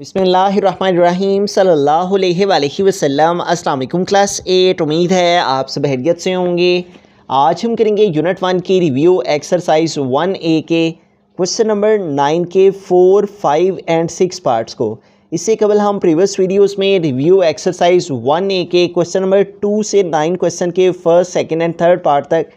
बिसमीम सल्लल्लाहु class eight तो उम्मीद है आप सब हैरियत से होंगे आज हम करेंगे यूनिट वन की रिव्यू एक्सरसाइज वन ए के क्वेश्चन नंबर नाइन के four five and six parts को इससे कबल हम प्रीवियस वीडियोस में रिव्यू एक्सरसाइज वन ए के क्वेश्चन नंबर टू से नाइन क्वेश्चन के first second and third part तक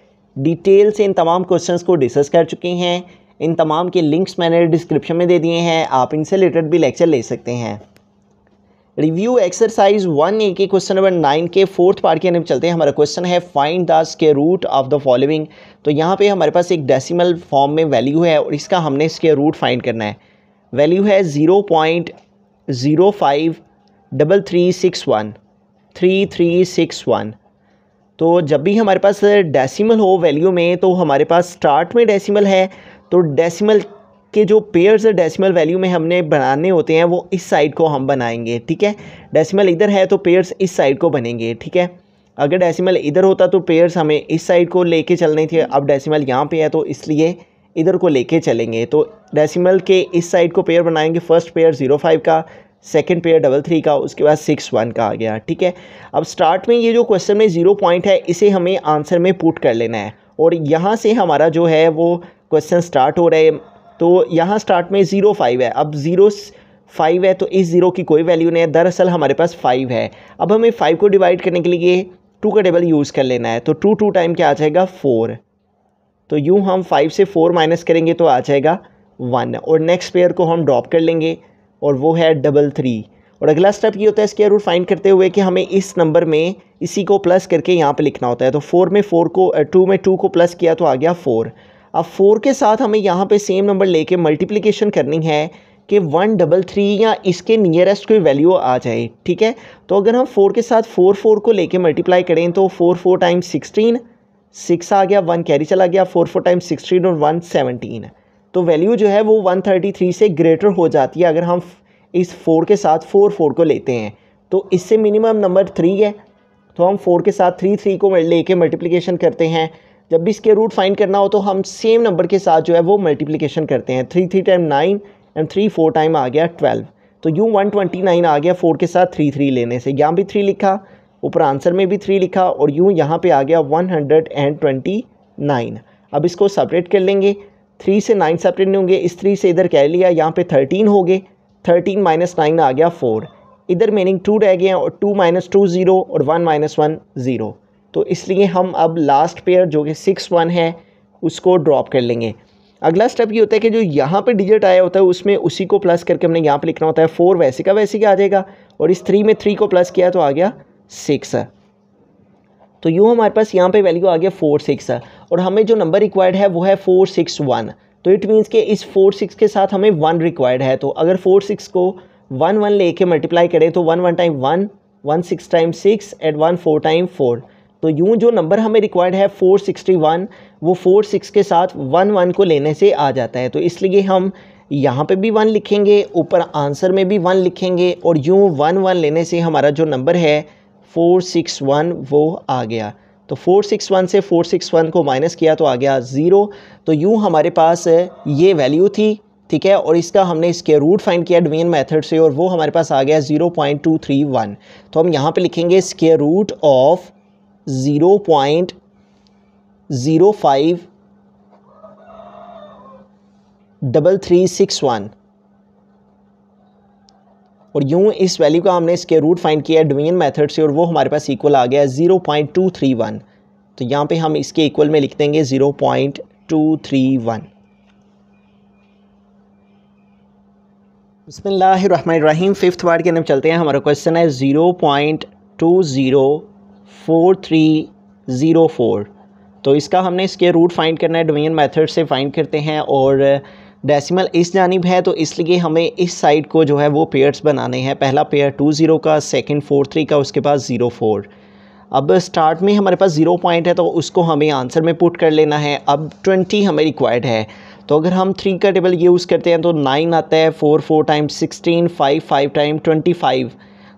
डिटेल से इन तमाम क्वेश्चन को डिस्कस कर चुके हैं इन तमाम के लिंक्स मैंने डिस्क्रिप्शन में दे दिए हैं आप इनसे रिलेटेड भी लेक्चर ले सकते हैं रिव्यू एक्सरसाइज वन ए के क्वेश्चन नंबर नाइन के फोर्थ पार्ट के अंदर चलते हैं हमारा क्वेश्चन है find the square root of the following तो यहाँ पे हमारे पास एक डेसिमल फॉर्म में वैल्यू है और इसका हमने स्केयर रूट फाइंड करना है वैल्यू है zero point zero five double three six one three three six one तो जब भी हमारे पास डेसिमल हो वैल्यू में तो हमारे पास स्टार्ट में डेसिमल है तो डेसिमल के जो पेयर्स डेसिमल वैल्यू में हमने बनाने होते हैं वो इस साइड को हम बनाएंगे ठीक है डेसिमल इधर है तो पेयर्स इस साइड को बनेंगे ठीक है अगर डेसिमल इधर होता तो पेयर्स हमें इस साइड को लेके चलने थे अब डेसिमल यहाँ पे है तो इसलिए इधर को लेके चलेंगे तो डेसिमल के इस साइड को पेयर बनाएंगे फर्स्ट पेयर ज़ीरो फाइव का सेकंड पेयर डबल थ्री का उसके बाद सिक्स वन का आ गया ठीक है अब स्टार्ट में ये जो क्वेश्चन में ज़ीरो पॉइंट है इसे हमें आंसर में पुट कर लेना है और यहाँ से हमारा जो है वो क्वेश्चन स्टार्ट हो रहे तो यहाँ स्टार्ट में ज़ीरो फाइव है अब ज़ीरो फाइव है तो इस ज़ीरो की कोई वैल्यू नहीं है दरअसल हमारे पास फाइव है अब हमें फाइव को डिवाइड करने के लिए टू का टेबल यूज़ कर लेना है तो टू टू टाइम क्या आ जाएगा फोर तो यूँ हम फाइव से फोर माइनस करेंगे तो आ जाएगा वन और नेक्स्ट पेयर को हम ड्रॉप कर लेंगे और वो है डबल थ्री और अगला स्टेप ये होता है स्केयर रूट फाइंड करते हुए कि हमें इस नंबर में इसी को प्लस करके यहाँ पे लिखना होता है तो फोर में फोर को टू में टू को प्लस किया तो आ गया फोर अब फोर के साथ हमें यहाँ पे सेम नंबर लेके मल्टीप्लिकेशन करनी है कि वन डबल थ्री या इसके नियरेस्ट कोई वैल्यू आ जाए ठीक है तो अगर हम फोर के साथ फोर फोर को लेके मल्टीप्लाई करें तो four four time sixteen six आ गया वन कैरी चला गया फोर फोर टाइम सिक्सटीन और वन सेवनटीन तो वैल्यू जो है वो वन थर्टी थ्री से ग्रेटर हो जाती है अगर हम इस फोर के साथ फोर फोर को लेते हैं तो इससे मिनिमम नंबर थ्री है तो हम फोर के साथ थ्री थ्री को लेके मल्टीप्लिकेशन करते हैं जब भी इसके रूट फाइंड करना हो तो हम सेम नंबर के साथ जो है वो मल्टीप्लीकेशन करते हैं three three time nine and three four time आ गया ट्वेल्व तो यूँ वन ट्वेंटी नाइन आ गया फोर के साथ थ्री थ्री लेने से यहाँ भी थ्री लिखा ऊपर आंसर में भी थ्री लिखा और यूँ यहाँ पे आ गया one hundred and twenty nine अब इसको सेपरेट कर लेंगे थ्री से नाइन सेपरेट नहीं होंगे इस थ्री से इधर कह लिया यहाँ पे थर्टीन हो गए थर्टीन माइनस नाइन आ गया फोर इधर मीनिंग टू रह गए हैं और टू माइनस टू ज़ीरो और वन माइनस वन ज़ीरो तो इसलिए हम अब लास्ट पेयर जो कि सिक्स वन है उसको ड्रॉप कर लेंगे अगला स्टेप ये होता है कि जो यहाँ पे डिजिट आया होता है उसमें उसी को प्लस करके हमने यहाँ पे लिखना होता है फोर वैसे का वैसे का आ जाएगा और इस थ्री में थ्री को प्लस किया तो आ गया सिक्स तो यूँ हमारे पास यहाँ पे वैल्यू आ गया फोर सिक्स और हमें जो नंबर रिक्वायर्ड है वो है फोर सिक्स वन तो इट मीन्स कि इस फोर सिक्स के साथ हमें वन रिक्वायर्ड है तो अगर फोर सिक्स को वन वन ले के मल्टीप्लाई करें तो one one time one one six time six and one four time four तो यूँ जो नंबर हमें रिक्वायर्ड है 461 वो 46 के साथ 11 को लेने से आ जाता है तो इसलिए हम यहाँ पे भी वन लिखेंगे ऊपर आंसर में भी वन लिखेंगे और यूँ वन वन लेने से हमारा जो नंबर है 461 वो आ गया तो 461 से 461 को माइनस किया तो आ गया ज़ीरो तो यूँ हमारे पास ये वैल्यू थी ठीक है और इसका हमने इसके रूट फाइंड किया डोमेन मेथड से और वो हमारे पास आ गया 0.231 तो हम यहाँ पे लिखेंगे square root of zero point zero five double three six one और यूँ इस वैल्यू का हमने इसके रूट फाइंड किया है डोमिनियन मेथड से और वो हमारे पास इक्वल आ गया है zero point two three one तो यहाँ पे हम इसके इक्वल में लिख देंगे zero point two three one बसमीम फिफ्थ वार्ड के अंदर चलते हैं हमारा क्वेश्चन है zero point two zero four three zero four तो इसका हमने इसके रूट फाइंड करना है डोमेन मेथड से फाइंड करते हैं और डेसिमल इस जानब है तो इसलिए हमें इस साइड को जो है वो पेयर्स बनाने हैं पहला पेयर टू ज़ीरो का सेकंड फोर थ्री का उसके पास ज़ीरो फोर अब स्टार्ट में हमारे पास ज़ीरो पॉइंट है तो उसको हमें आंसर में पुट कर लेना है अब ट्वेंटी हमें रिक्वायर्ड है तो अगर हम थ्री का टेबल यूज़ करते हैं तो नाइन आता है four four time sixteen five five time twenty five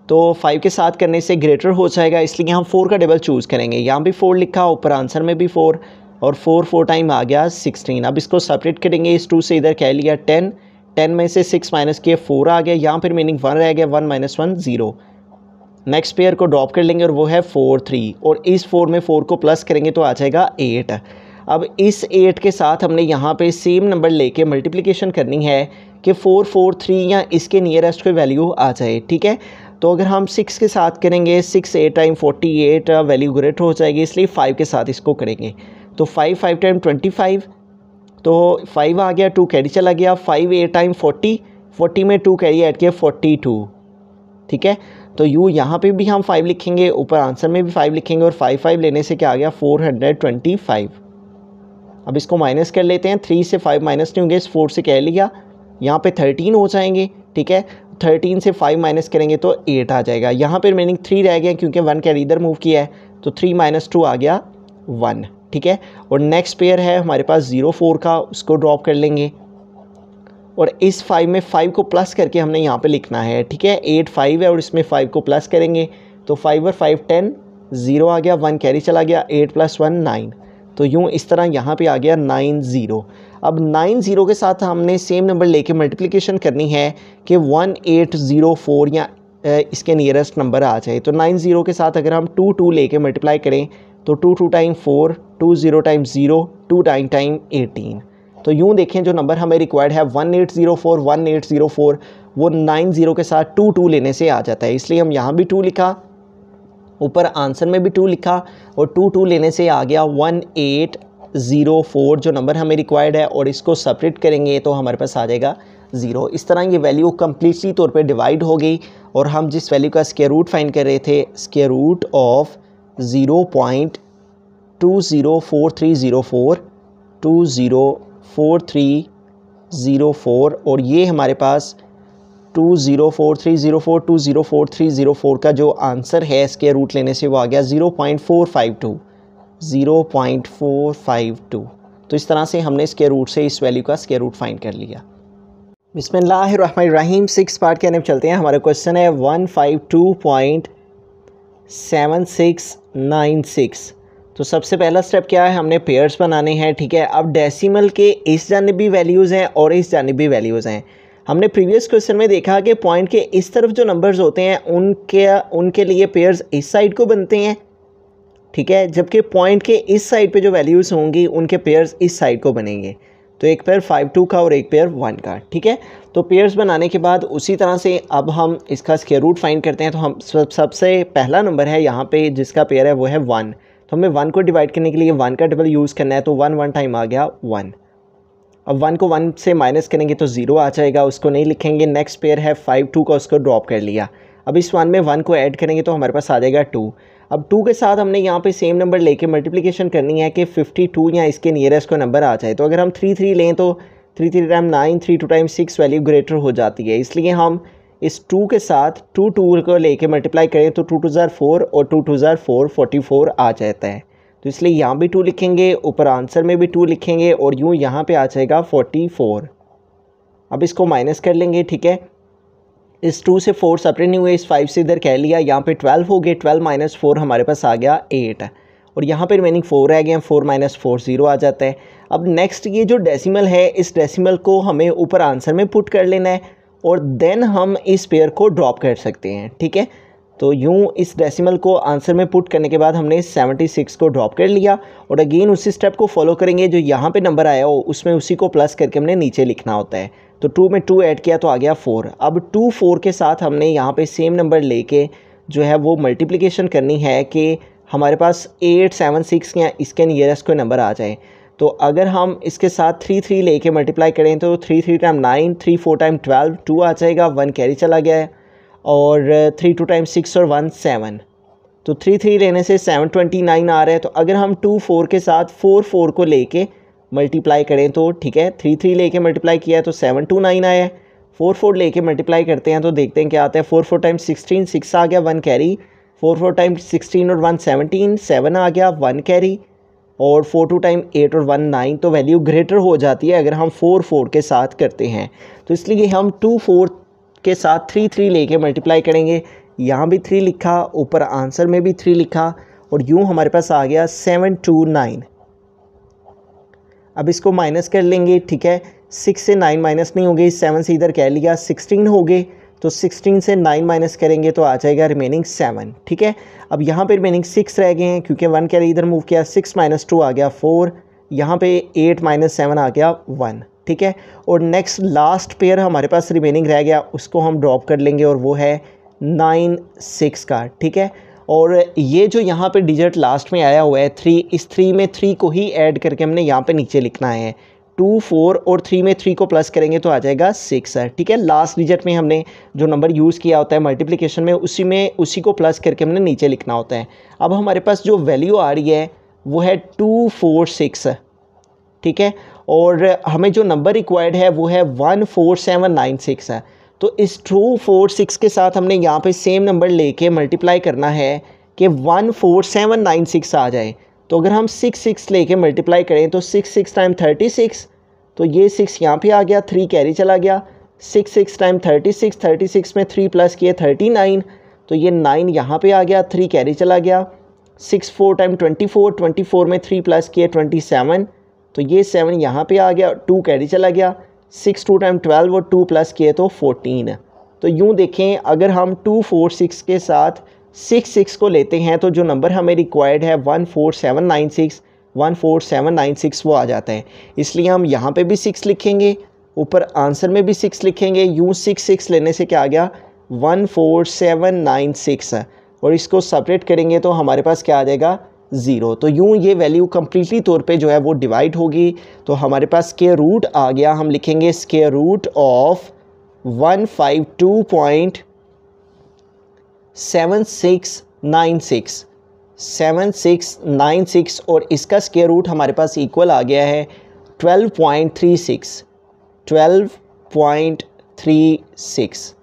तो फाइव के साथ करने से ग्रेटर हो जाएगा इसलिए हम फोर का टेबल चूज़ करेंगे यहाँ भी फ़ोर लिखा ऊपर आंसर में भी फ़ोर और फोर फोर टाइम आ गया सिक्सटीन अब इसको सेपरेट करेंगे इस टू से इधर कह लिया टेन टेन में से सिक्स माइनस किए फोर आ गया यहाँ फिर मीनिंग वन रह गया one minus one zero next pair को ड्रॉप कर लेंगे और वो है फोर थ्री और इस फोर में फोर को प्लस करेंगे तो आ जाएगा एट अब इस एट के साथ हमने यहाँ पे सेम नंबर लेके मल्टीप्लिकेशन करनी है कि फोर फोर थ्री या इसके नियरेस्ट कोई वैल्यू आ जाए ठीक है तो अगर हम सिक्स के साथ करेंगे six eight time forty eight value great हो जाएगी इसलिए फ़ाइव के साथ इसको करेंगे तो five five time twenty five तो फाइव आ गया टू कैरी चला गया five eight time forty forty में टू कैरी ऐड किया फोर्टी टू ठीक है तो यू यहाँ पे भी हम फाइव लिखेंगे ऊपर आंसर में भी फाइव लिखेंगे और फाइव फाइव लेने से क्या आ गया फोर हंड्रेड ट्वेंटी फाइव अब इसको माइनस कर लेते हैं थ्री से फाइव माइनस नहीं होंगे इस फोर से कह लिया यहाँ पे थर्टीन हो जाएंगे ठीक है थर्टीन से फाइव माइनस करेंगे तो एट आ जाएगा यहाँ पर मीनिंग थ्री रह गए क्योंकि वन कैरी इधर मूव किया है तो थ्री माइनस टू आ गया वन ठीक है और नेक्स्ट पेयर है हमारे पास ज़ीरो फोर का उसको ड्रॉप कर लेंगे और इस फाइव में फाइव को प्लस करके हमने यहाँ पे लिखना है ठीक है एट फाइव है और इसमें फाइव को प्लस करेंगे तो फाइव और फाइव टेन ज़ीरो आ गया वन कैरी चला गया एट प्लस वन नाइन तो यूँ इस तरह यहाँ पे आ गया नाइन ज़ीरो अब नाइन ज़ीरो के साथ हमने सेम नंबर लेके मल्टीप्लिकेशन करनी है कि वन एट ज़ीरो फोर या इसके नियरेस्ट नंबर आ जाए तो नाइन ज़ीरो के साथ अगर हम टू टू लेके मल्टीप्लाई करें तो two two time four two zero time zero two time time eighteen तो यूँ देखें जो नंबर हमें रिक्वायर्ड है one eight zero four one eight zero four वो नाइन ज़ीरो के साथ टू टू लेने से आ जाता है इसलिए हम यहाँ भी टू लिखा ऊपर आंसर में भी टू लिखा और टू टू लेने से आ गया वन एट ज़ीरो फोर जो नंबर हमें रिक्वायर्ड है और इसको सपरेट करेंगे तो हमारे पास आ जाएगा ज़ीरो इस तरह ये वैल्यू कम्प्लीटली तौर पे डिवाइड हो गई और हम जिस वैल्यू का स्केयर रूट फाइंड कर रहे थे square root of zero point two zero four three zero four two zero four three zero four और ये हमारे पास two zero four three zero four two zero four three zero four का जो answer है इसके रूट लेने से वो आ गया zero point four five two zero point four five two तो इस तरह से हमने इसके रूट से इस वैल्यू का स्केयर रूट फाइंड कर लिया बिसमीम सिक्स पार्ट के अंदर चलते हैं हमारा क्वेश्चन है one five two point seven six nine six तो सबसे पहला स्टेप क्या है हमने पेयर्स बनाने हैं ठीक है अब डेसिमल के इस जानबी वैल्यूज़ हैं और इस जानबी वैल्यूज़ हैं हमने प्रीवियस क्वेश्चन में देखा कि पॉइंट के इस तरफ जो नंबर्स होते हैं उनके उनके लिए पेयर्स इस साइड को बनते हैं ठीक है जबकि पॉइंट के इस साइड पे जो वैल्यूज़ होंगी उनके पेयर्स इस साइड को बनेंगे तो एक पेयर फाइव टू का और एक पेयर वन का ठीक है तो पेयर्स बनाने के बाद उसी तरह से अब हम इसका स्केयर रूट फाइंड करते हैं तो हम सब सबसे पहला नंबर है यहाँ पे जिसका पेयर है वो है वन तो हमें वन को डिवाइड करने के लिए वन का डबल यूज़ करना है तो वन वन टाइम आ गया वन अब वन को वन से माइनस करेंगे तो ज़ीरो आ जाएगा उसको नहीं लिखेंगे नेक्स्ट पेयर है फाइव टू का उसको ड्रॉप कर लिया अब इस वन में वन को ऐड करेंगे तो हमारे पास आ जाएगा टू अब टू के साथ हमने यहाँ पे सेम नंबर लेके मल्टीप्लिकेशन करनी है कि फिफ्टी टू या इसके नियरेस्ट को नंबर आ जाए तो अगर हम थ्री थ्री लें तो three three time nine three two time six value greater हो जाती है इसलिए हम इस टू के साथ टू टू को लेके मल्टीप्लाई करें तो टू टू ज़ार फोर और टू टू ज़ार फोर फोर्टी फोर आ जाता है तो इसलिए यहाँ भी टू लिखेंगे ऊपर आंसर में भी टू लिखेंगे और यूँ यहाँ पे आ जाएगा फोर्टी फोर अब इसको माइनस कर लेंगे ठीक है इस टू से फोर सेपरेट नहीं हुए इस फाइव से इधर कह लिया यहाँ पे ट्वेल्व हो गए ट्वेल्व माइनस फोर हमारे पास आ गया एट और यहाँ पर रिमेनिंग फोर रह गए फोर माइनस फोर ज़ीरो आ जाता है अब नेक्स्ट ये जो डेसीमल है इस डेसिमल को हमें ऊपर आंसर में पुट कर लेना है और देन हम इस पेयर को ड्रॉप कर सकते हैं ठीक है तो यूँ इस डेसिमल को आंसर में पुट करने के बाद हमने 76 को ड्रॉप कर लिया और अगेन उसी स्टेप को फॉलो करेंगे जो यहाँ पे नंबर आया हो उसमें उसी को प्लस करके हमने नीचे लिखना होता है तो टू में टू ऐड किया तो आ गया फ़ोर अब टू फोर के साथ हमने यहाँ पे सेम नंबर लेके जो है वो मल्टीप्लिकेशन करनी है कि हमारे पास एट सेवन सिक्स या इसके नियरेस्ट कोई नंबर आ जाए तो अगर हम इसके साथ थ्री थ्री ले मल्टीप्लाई करें तो three three time nine three four time twelve two आ जाएगा वन कैरी चला गया है और थ्री टू टाइम सिक्स और वन सेवन तो थ्री थ्री लेने से सेवन ट्वेंटी नाइन आ रहा है तो अगर हम टू फोर के साथ फोर फोर को लेके मल्टीप्लाई करें तो ठीक है थ्री थ्री लेके मल्टीप्लाई किया है तो सेवन टू नाइन आया है फोर फोर लेके मल्टीप्लाई करते हैं तो देखते हैं क्या आता है four four time sixteen six आ गया one carry four four time sixteen और वन सेवनटीन सेवन आ गया वन कैरी और फोर टू टाइम एट और वन नाइन तो वैल्यू ग्रेटर हो जाती है अगर हम फोर फोर के साथ करते हैं तो इसलिए हम टू फोर के साथ थ्री थ्री लेके मल्टीप्लाई करेंगे यहाँ भी थ्री लिखा ऊपर आंसर में भी थ्री लिखा और यूँ हमारे पास आ गया सेवन टू नाइन अब इसको माइनस कर लेंगे ठीक है सिक्स से नाइन माइनस नहीं हो गई सेवन से इधर कह लिया सिक्सटीन हो गए तो सिक्सटीन से नाइन माइनस करेंगे तो आ जाएगा रिमेनिंग सेवन ठीक है अब यहाँ पर रिमेनिंग सिक्स रह गए हैं क्योंकि वन रही इधर मूव किया सिक्स माइनस टू आ गया फोर यहाँ पे एट माइनस सेवन आ गया वन ठीक है और नेक्स्ट लास्ट पेयर हमारे पास रिमेनिंग रह गया उसको हम ड्रॉप कर लेंगे और वो है नाइन सिक्स का ठीक है और ये जो यहाँ पे डिजिट लास्ट में आया हुआ है थ्री इस थ्री में थ्री को ही ऐड करके हमने यहाँ पे नीचे लिखना है टू फोर और थ्री में थ्री को प्लस करेंगे तो आ जाएगा सिक्स है ठीक है लास्ट डिजिट में हमने जो नंबर यूज़ किया होता है मल्टीप्लिकेशन में उसी में उसी को प्लस करके हमने नीचे लिखना होता है अब हमारे पास जो वैल्यू आ रही है वो है टू फोर सिक्स ठीक है और हमें जो नंबर रिक्वायर्ड है वो है one four seven nine six है तो इस टू फोर सिक्स के साथ हमने यहाँ पे सेम नंबर लेके मल्टीप्लाई करना है कि one four seven nine six आ जाए तो अगर हम सिक्स सिक्स लेके मल्टीप्लाई करें तो six six time thirty six तो ये सिक्स यहाँ पे आ गया थ्री कैरी चला गया six six time thirty six thirty six में थ्री प्लस किए थर्टी नाइन तो ये नाइन यहाँ पे आ गया थ्री कैरी चला गया six four time twenty four twenty four में थ्री प्लस किए ट्वेंटी सेवन तो ये सेवन यहाँ पे आ गया टू कैरी चला गया सिक्स टू टाइम ट्वेल्व और टू प्लस किए तो फोर्टीन है तो यूँ देखें अगर हम टू फोर सिक्स के साथ सिक्स सिक्स को लेते हैं तो जो नंबर हमें रिक्वायर्ड है one four seven nine six one four seven nine six वो आ जाता है इसलिए हम यहाँ पे भी सिक्स लिखेंगे ऊपर आंसर में भी सिक्स लिखेंगे यूँ सिक्स सिक्स लेने से क्या आ गया one four seven nine six और इसको सेपरेट करेंगे तो हमारे पास क्या आ जाएगा ज़ीरो तो यूँ ये वैल्यू कम्प्लीटली तौर पे जो है वो डिवाइड होगी तो हमारे पास स्केयर रूट आ गया हम लिखेंगे square root of one five two point seven six nine six seven six nine six और इसका स्केयर रूट हमारे पास इक्वल आ गया है twelve point three six twelve point three six